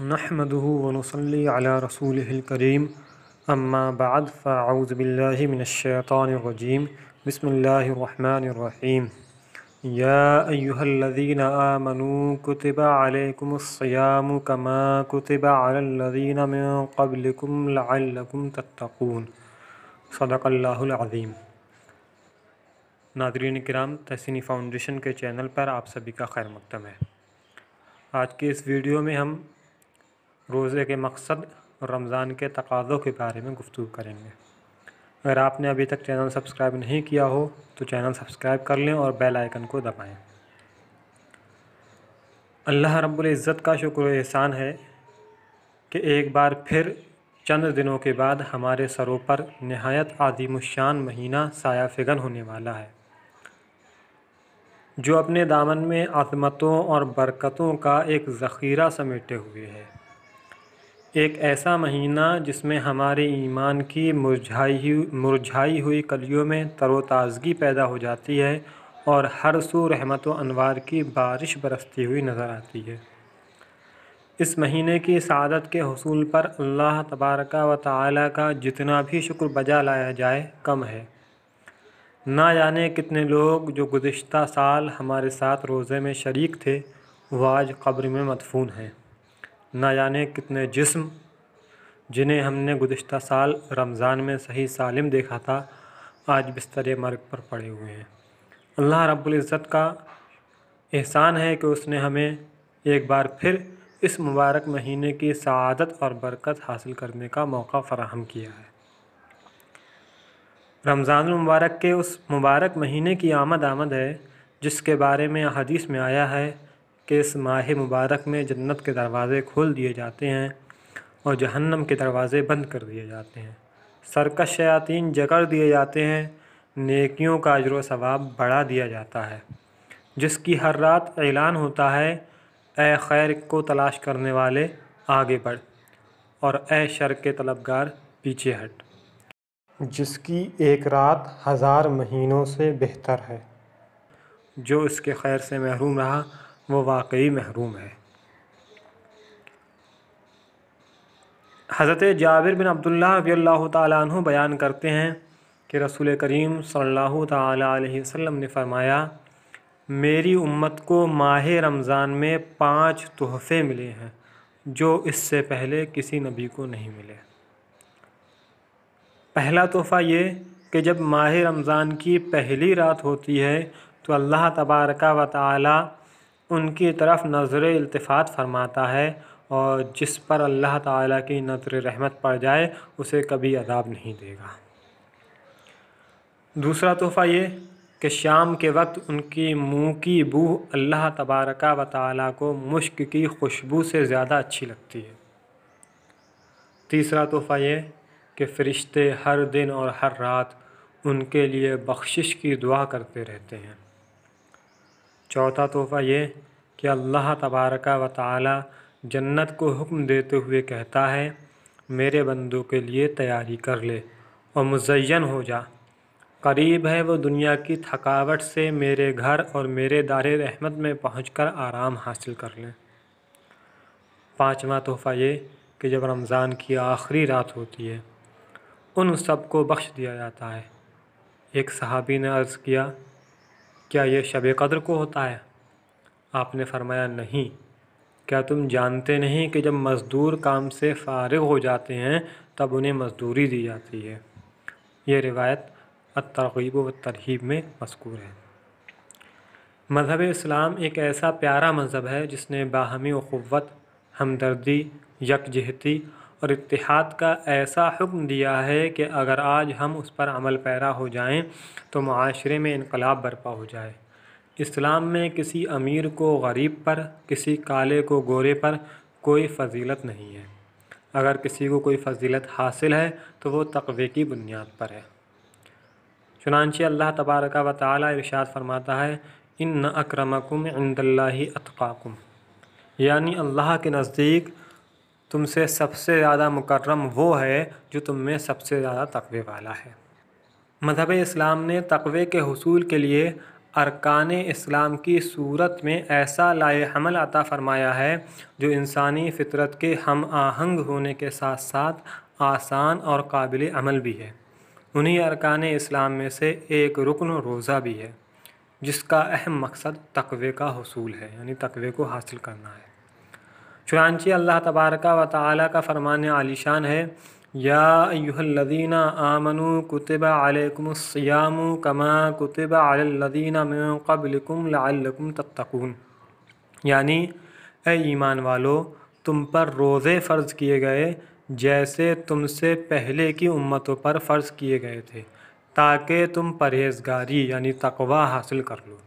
नहमदूवनसली रसूल करीम अम्मा बाद फ़ाउज़बिल्लिमिनशैतानरजीम बसमीम यादीन आमनु कुतबाकुमसयाम कमा कुतबालदीन कबलकुम लकुम तत्तकून सदक़ल्लाज़ीम नादरीन कराम तहसीनी फ़ाउंडेशन के चैनल पर आप सभी का खैर मकदम है आज के इस वीडियो में हम रोज़े के मकसद और रमज़ान के तकाज़ों के बारे में गुफ्तु करेंगे अगर आपने अभी तक चैनल सब्सक्राइब नहीं किया हो तो चैनल सब्सक्राइब कर लें और बेल आइकन को दबाएं। अल्लाह रब्बुल इज़्ज़त का शुक्र एहसान है कि एक बार फिर चंद दिनों के बाद हमारे सरों पर नहायत आदिमशान महीना साया फिगन होने वाला है जो अपने दामन में आजमतों और बरकतों का एक ज़ख़ीरा समेटे हुए है एक ऐसा महीना जिसमें हमारे ईमान की मुरझाई मुरझाई हुई कलियों में तरोताज़गी पैदा हो जाती है और हर सू रहमत अनवार की बारिश बरसती हुई नज़र आती है इस महीने की सदत के हसूल पर अल्लाह तबारक व ताली का जितना भी शुक्र बजा लाया जाए कम है ना जाने कितने लोग जो गुज्त साल हमारे साथ रोज़े में शरीक थे वो आज कब्र में मदफून हैं ना जाने कितने जिस्म जिन्हें हमने गुज्त साल रमज़ान में सही सालिम देखा था आज बिस्तर मर्ग पर पड़े हुए हैं अल्लाह रबुल्ज़त का एहसान है कि उसने हमें एक बार फिर इस मुबारक महीने की सआदत और बरकत हासिल करने का मौका फराहम किया है रमज़ान मुबारक के उस मुबारक महीने की आमद आमद है जिसके बारे में हदीस में आया है कि इस माह मुबारक में जन्नत के दरवाज़े खोल दिए जाते हैं और जहन्नम के दरवाज़े बंद कर दिए जाते हैं सरकश शयातीन जकड़ दिए जाते हैं नेकियों का अजर सवाब बढ़ा दिया जाता है जिसकी हर रात ऐलान होता है ए खैर को तलाश करने वाले आगे बढ़ और ए शर के तलबगार पीछे हट जिसकी एक रात हज़ार महीनों से बेहतर है जो इसके खैर से महरूम रहा वो वाकई महरूम है हज़रत जाविर बिन अब्दुल्ला रबी अल्लाह बयान करते हैं कि रसूल करीम सल्लल्लाहु अलैहि वसल्लम ने फरमाया मेरी उम्मत को माह रमज़ान में पांच तोहफ़े मिले हैं जो इससे पहले किसी नबी को नहीं मिले पहला तोहफ़ा ये कि जब माह रमज़ान की पहली रात होती है तो अल्लाह तबारक व ताली उनकी तरफ नज़र अल्तफ़ात फ़रमाता है और जिस पर अल्लाह ताला की नज़र रहमत पड़ जाए उसे कभी अदाब नहीं देगा दूसरा तोहफ़ा ये कि शाम के वक्त उनकी मुंह की बूह अल्लाह तबारक व ताली को मुश्क की खुशबू से ज़्यादा अच्छी लगती है तीसरा तोहफ़ा ये कि फ़रिश्ते हर दिन और हर रात उनके लिए बख्शिश की दुआ करते रहते हैं चौथा तोहफ़ा ये कि अल्लाह तबारक व ताली जन्नत को हुक्म देते हुए कहता है मेरे बंदों के लिए तैयारी कर ले और मुजयन हो जा करीब है वो दुनिया की थकावट से मेरे घर और मेरे दार रहमत में पहुँच कर आराम हासिल कर लें पाँचवा तोहफ़ा ये कि जब रमज़ान की आखिरी रात होती है उन सबको बख्श दिया जाता है एक सहाबी ने अर्ज़ किया क्या यह शब कदर को होता है आपने फरमाया नहीं क्या तुम जानते नहीं कि जब मज़दूर काम से फारग हो जाते हैं तब उन्हें मजदूरी दी जाती है यह रिवायत तरगीब व तरहीब में मशकूर है मज़हब इस्लाम एक ऐसा प्यारा मज़हब है जिसने बाहमी अखवत हमदर्दी यकजहती और इतिहाद का ऐसा हुक्म दिया है कि अगर आज हम उस पर अमल पैरा हो जाएं तो माशरे में इनकलाब बर्पा हो जाए इस्लाम में किसी अमीर को गरीब पर किसी काले को गोरे पर कोई फजीलत नहीं है अगर किसी को कोई फजीलत हासिल है तो वो तकवे की बुनियाद पर है चुनानचे अल्लाह तबारक व ताली इर्शाद फरमाता है इन अक्रमकुम इंदल्ला अतकाकुम यानी अल्लाह के नज़दीक तुमसे सबसे ज़्यादा मुकर्रम वो है जो तुम में सबसे ज़्यादा तकवे वाला है मजहब इस्लाम ने तकवे के हसूल के लिए अरकान इस्लाम की सूरत में ऐसा लाए हमल अता फ़रमाया है जो इंसानी फितरत के हम आहंग होने के साथ साथ आसान और काबिल अमल भी है उन्हीं अरकान इस्लाम में से एक रुकन रोज़ा भी है जिसका अहम मकसद तकवे का हसूल है यानी तकवे को हासिल करना है चुनानची अल्लाह तबारक व ताली का फ़रमान आलिशान है यादीना आमनु कुतब आलकमसयाम कमा कुतब आलदीना कबलकुम लकुम तत्तकून यानी ए ईमान वालो तुम पर रोज़े फ़र्ज़ किए गए जैसे तुमसे पहले की उम्मतों पर फ़र्ज़ किए गए थे ताकि तुम परहेज़गारी यानी तकवा हासिल कर लो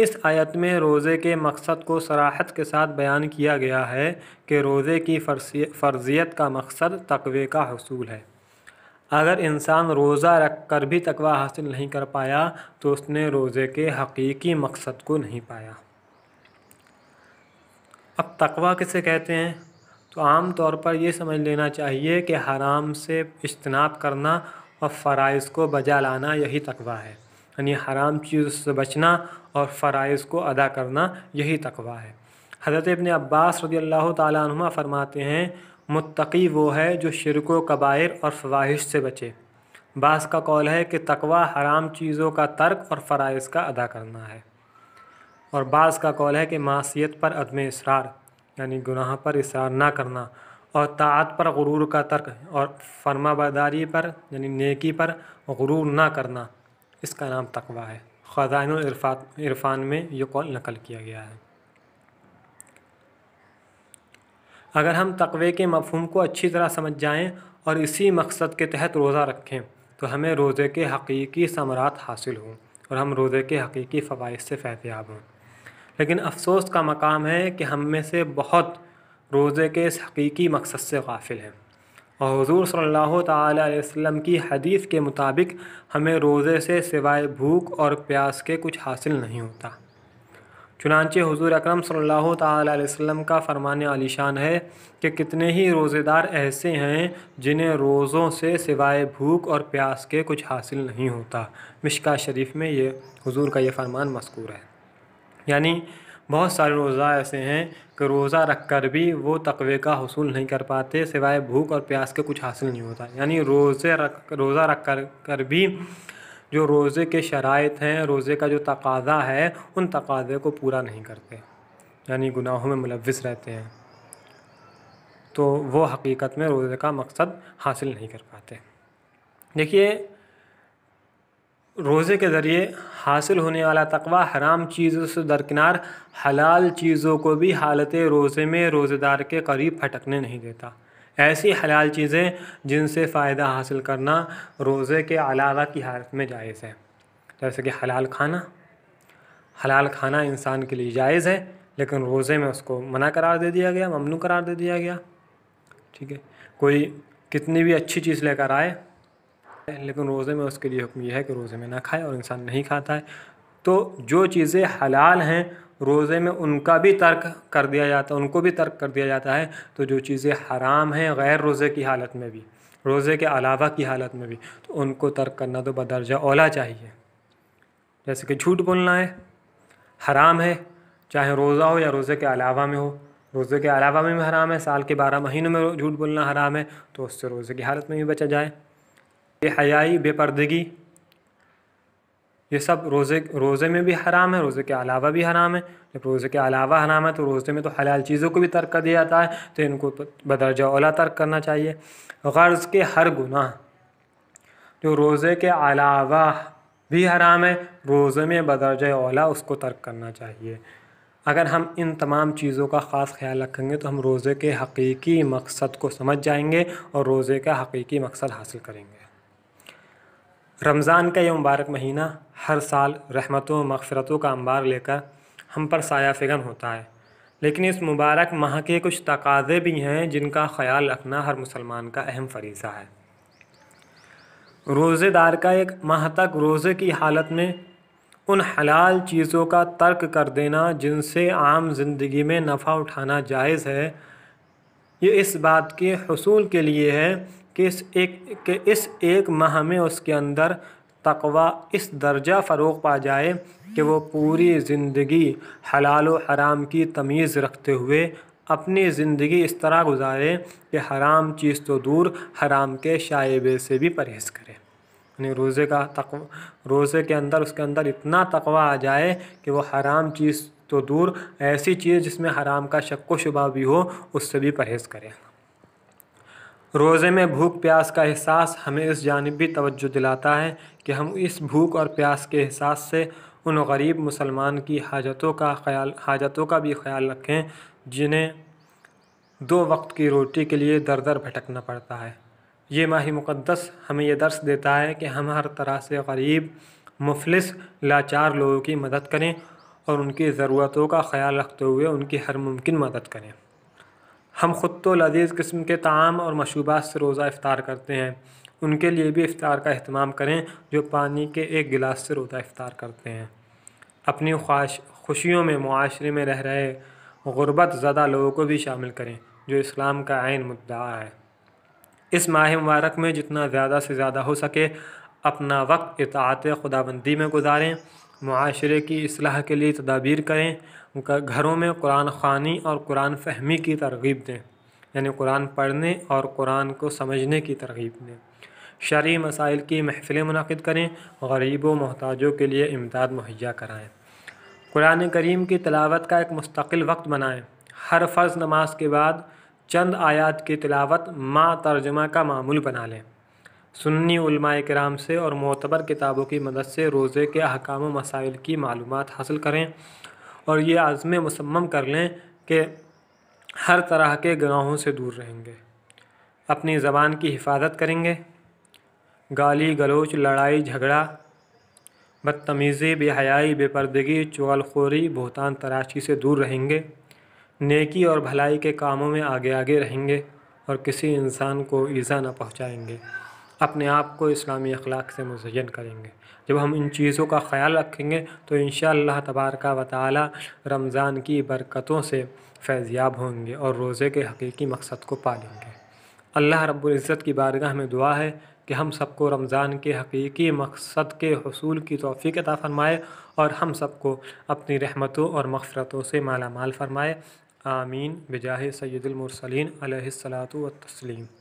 इस आयत में रोज़े के मकसद को सराहत के साथ बयान किया गया है कि रोज़े की फ़र्जियत का मकसद तकवे का हसूल है अगर इंसान रोज़ा रख कर भी तकवा हासिल नहीं कर पाया तो उसने रोज़े के हकीकी मकसद को नहीं पाया अब तकवा किसे कहते हैं तो आम तौर पर यह समझ लेना चाहिए कि हराम से इजतनाब करना और फ़राइज को बजा लाना यही तकवा है यानी हराम चीज़ से बचना और फ़रज़ को अदा करना यही तकवा है हज़रत इबन अब्बास रदी अल्लाह तुमा फ़रमाते हैं मुतकी वो है जो शिरको कबायर और फवाहिश से बचे बास का कौल है कि तकवा हराम चीज़ों का तर्क और फ़रज़ का अदा करना है और बास का कौल है कि मासीत पर अदम इसरार यानी गुनाह पर इसरार ना करना और तात पर गुरूर का तर्क और फर्मा पर यानी नेकी पर गुरूर ना करना इसका नाम तकवा है ख़जान इरफान में ये कौल नकल किया गया है अगर हम तकवे के मफहम को अच्छी तरह समझ जाएँ और इसी मकसद के तहत रोज़ा रखें तो हमें रोज़े के हकीकी समरात हासिल हों और हम रोज़े के हकीकी फ़वाद से फैतियाब हों लेकिन अफसोस का मकाम है कि हम में से बहुत रोज़े के इस हकीकी मकसद से गाफिल हैं और हजूर सल्लल्लाहु अलैहि वसल्लम की हदीस के मुताबिक हमें रोज़े से सिवाय भूख और प्यास के कुछ हासिल नहीं होता चुनानचे हजूर अकरम सल्लल्लाहु अलैहि वसल्लम का फरमान आलिशान है कि कितने ही रोज़ेदार ऐसे हैं जिन्हें रोज़ों से सिवाय भूख और प्यास के कुछ हासिल नहीं होता मिशका शरीफ में ये हजूर का ये फरमान मस्कूर है यानी बहुत सारे रोज़ा ऐसे हैं कि रोज़ा रख कर भी वो तकवे का हसूल नहीं कर पाते सिवाय भूख और प्यास के कुछ हासिल नहीं होता यानी रोज़े रख रोज़ा रख कर कर भी जो रोज़े के शराइ हैं रोज़े का जो तकाजा है उन तकाजे को पूरा नहीं करते यानी गुनाहों में मुलविस रहते हैं तो वो हकीकत में रोज़े का मकसद हासिल नहीं कर पाते देखिए रोज़े के ज़रिए हासिल होने वाला तकवा हराम चीज़ों से दरकिनार हलाल चीज़ों को भी हालत रोज़े में रोज़ेदार के करीब फटकने नहीं देता ऐसी हलाल चीज़ें जिनसे फ़ायदा हासिल करना रोज़े के अलावा की हालत में जायज़ है जैसे कि हलाल खाना हलाल खाना इंसान के लिए जायज़ है लेकिन रोज़े में उसको मना करार दे दिया गया ममनू करार दे दिया गया ठीक है कोई कितनी भी अच्छी चीज़ लेकर आए लेकिन रोज़े में उसके लिए हुक्म यह है कि रोज़े में ना खाए और इंसान नहीं खाता है तो जो चीज़ें हलाल हैं रोज़े में उनका भी तर्क कर दिया जाता है उनको भी तर्क कर दिया जाता है तो जो चीज़ें हराम हैं गैर रोज़े की हालत में भी रोज़े के अलावा की हालत में भी तो उनको तर्क करना तो बदरजा ओला चाहिए जैसे कि झूठ बोलना है हराम है चाहे रोज़ा हो या रोज़े के अलावा में हो रोज़े के अलावा में भी हराम है साल के बारह महीनों में झूठ बोलना हराम है तो उससे रोज़े की हालत में भी बचा जाए बेहयाई बेपर्दगी ये सब रोज़े रोज़े में भी हराम है रोज़े के अलावा भी हराम है जब रोज़े के अलावा हराम है तो रोज़े में तो हलाल चीज़ों को भी तर्क कर दिया जाता है तो इनको तो बदरजा ओला तर्क करना चाहिए गर्ज़ के हर गुनाह जो रोज़े के अलावा भी हराम है रोज़े में बदरजा ओला उसको तर्क करना चाहिए अगर हम इन तमाम चीज़ों का ख़ास ख्याल रखेंगे तो हम रोज़े के हकीकी मकसद को समझ जाएंगे और रोज़े का हकीकी मकसद हासिल करेंगे रमज़ान का ये मुबारक महीना हर साल रहमतों मगफ़रतों का अंबार लेकर हम पर साया फिगन होता है लेकिन इस मुबारक माह के कुछ तकाजे भी हैं जिनका ख्याल रखना हर मुसलमान का अहम फरीज़ा है रोज़ेदार का एक माह तक रोज़े की हालत में उन हलाल चीज़ों का तर्क कर देना जिनसे आम जिंदगी में नफ़ा उठाना जायज़ है ये इस बात के हसूल के लिए है कि इस एक कि इस एक माह में उसके अंदर तकवा इस दर्जा फ़रोग पा जाए कि वो पूरी ज़िंदगी हलाल व हराम की तमीज़ रखते हुए अपनी ज़िंदगी इस तरह गुजारे कि हराम चीज़ तो दूर हराम के शाइबे से भी परहेज़ करें यानी रोज़े का तक रोज़े के अंदर उसके अंदर इतना तकवा आ जाए कि वो हराम चीज़ तो दूर ऐसी चीज़ जिसमें हराम का शक् शुबा भी हो उससे भी परहेज़ करें रोज़े में भूख प्यास का एहसास हमें इस जानब भी तवज्जो दिलाता है कि हम इस भूख और प्यास के एहसास से उन गरीब मुसलमान की हाजतों का ख्याल हाजतों का भी ख्याल रखें जिन्हें दो वक्त की रोटी के लिए दर दर भटकना पड़ता है ये माह मुक़दस हमें यह दर्स देता है कि हम हर तरह से गरीब मुफलिस लाचार लोगों की मदद करें और उनकी ज़रूरतों का ख्याल रखते हुए उनकी हर मुमकिन मदद करें हम ख़ुद तो लजीज़ किस्म के ताम और मशूबात से रोज़ा इफ़ार करते हैं उनके लिए भी इफ़ार का अहतमाम करें जो पानी के एक गिलास से रोज़ा इफ़ार करते हैं अपनी ख्वाहिश खुशियों में माशरे में रह रहे गुरबत ज़दा लोगों को भी शामिल करें जो इस्लाम का आयन मुद्दा है इस माह मुबारक में जितना ज़्यादा से ज़्यादा हो सके अपना वक्त इतात खुदाबंदी में गुजारें माशरे की असलाह के लिए तदाबीर करें घरों में कुरान खानी और कुरान फहमी की तरगीब दें यानी कुरान पढ़ने और कुरान को समझने की तरगीब दें शर् मसाइल की महफ़िलें मनद करें गरीबों मोहताजों के लिए इमदाद मुहैया कराएँ कुरान करीम की तलावत का एक मुस्तकिल वक्त बनाएँ हर फ़र्ज़ नमाज के बाद चंद आयात की तलावत माँ तर्जमा का मामूल बना लें सुन्नी उलमाए कराम से और मोतबर किताबों की मदद से रोज़े के अहकाम मसाइल की मालूम हासिल करें और ये आज़म मसम्म कर लें कि हर तरह के गुनाहों से दूर रहेंगे अपनी ज़बान की हिफाजत करेंगे गाली गलोच लड़ाई झगड़ा बदतमीज़ी बेहयाई बेपर्दगी चुगलखोरी बहतान तराशी से दूर रहेंगे नेकी और भलाई के कामों में आगे आगे रहेंगे और किसी इंसान को ईज़ा न पहुँचाएँगे अपने आप को इस्लामी अखलाक से मुजयन करेंगे जब हम इन चीज़ों का ख्याल रखेंगे तो इन तबारक व रमज़ान की बरकतों से फैज़याब होंगे और रोज़े के हकीकी मकसद को पालेंगे अल्लाह रब्ज़त की बारगाह में दुआ है कि हम सबको रमज़ान के हकीकी मकसद के हसूल की तोफ़ी अता फ़रमाए और हम सबको अपनी रहमतों और मफ़रतों से माला माल फ़रमाए आमीन बजाह सैदुलमरसलिन सलात तस्लीम